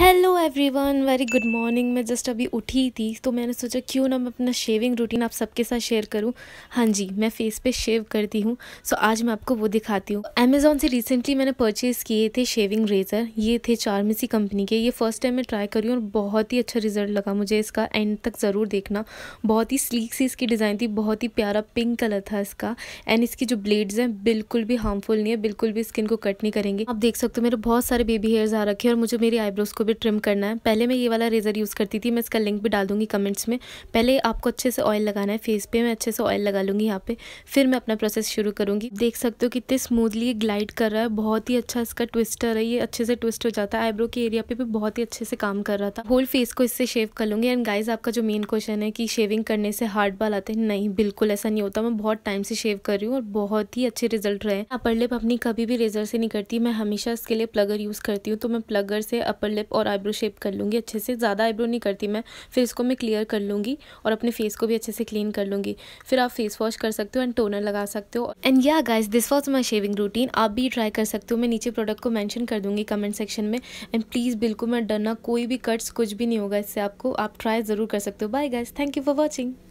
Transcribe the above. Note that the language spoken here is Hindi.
hello everyone very good morning मैं जस्ट अभी उठी थी तो मैंने सोचा क्यों ना मैं अपना शेविंग रूटीन आप सबके साथ शेयर करूं हाँ जी मैं फेस पे शेव करती हूँ सो so, आज मैं आपको वो दिखाती हूँ अमेज़ोन से रिसेंटली मैंने परचेज़ किए थे शेविंग रेज़र ये थे चार्मेसी कंपनी के ये फर्स्ट टाइम मैं ट्राई करी और बहुत ही अच्छा रिजल्ट लगा मुझे इसका एंड तक ज़रूर देखना बहुत ही स्लीक सी इसकी डिज़ाइन थी बहुत ही प्यारा पिंक कलर था इसका एंड इसकी जो ब्लेड्स हैं बिल्कुल भी हार्मफुल नहीं है बिल्कुल भी स्किन को कट नहीं करेंगे आप देख सकते हो मेरे बहुत सारे बेबी हेयर्स आ रखे हैं और मुझे मेरी आईब्रोज़ को भी ट्रिम करना है पहले मैं ये वाला रेज़र यूज़ करती थी मैं इसका लिंक भी डाल दूँगी कमेंट्स में पहले आपको अच्छे से ऑयल लगाना है फेस पे मैं अच्छे से ऑयल लगा लूँगी यहाँ पे फिर मैं अपना प्रोसेस शुरू करूँगी देख सकते हो कितने स्मूथली ग्लाइड कर रहा है बहुत ही अच्छा इसका ट्विस्टर है ये अच्छे से ट्विस्ट हो जाता है आईब्रो के एरिया पर भी बहुत ही अच्छे से काम कर रहा था होल फेस को इससे शेव कर लूँगी एंड गाइज आपका जो मेन क्वेश्चन है कि शेविंग करने से हार्ड बाल आते हैं नहीं बिल्कुल ऐसा नहीं होता मैं बहुत टाइम से शेव कर रही हूँ और बहुत ही अच्छे रिजल्ट रहे अपर लिप अपनी कभी भी रेजर से नहीं करती मैं हमेशा इसके लिए प्लगर यूज़ करती हूँ तो मैं प्लगर से अपर लिप और आईब्रो शेप कर लूँगी अच्छे से ज़्यादा आईब्रो नहीं करती मैं फिर इसको मैं क्लियर कर लूँगी और अपने फेस को भी अच्छे से क्लीन कर लूँगी फिर आप फेस वॉश कर सकते हो एंड टोनर लगा सकते हो एंड या guys this was my shaving routine आप भी ट्राई कर सकते हो मैं नीचे प्रोडक्ट को मैंशन कर दूँगी कमेंट सेक्शन में एंड प्लीज़ बिल्कुल मैं डरना कोई भी कट्स कुछ भी नहीं होगा इससे आपको आप ट्राई ज़रूर कर सकते हो bye guys thank you for watching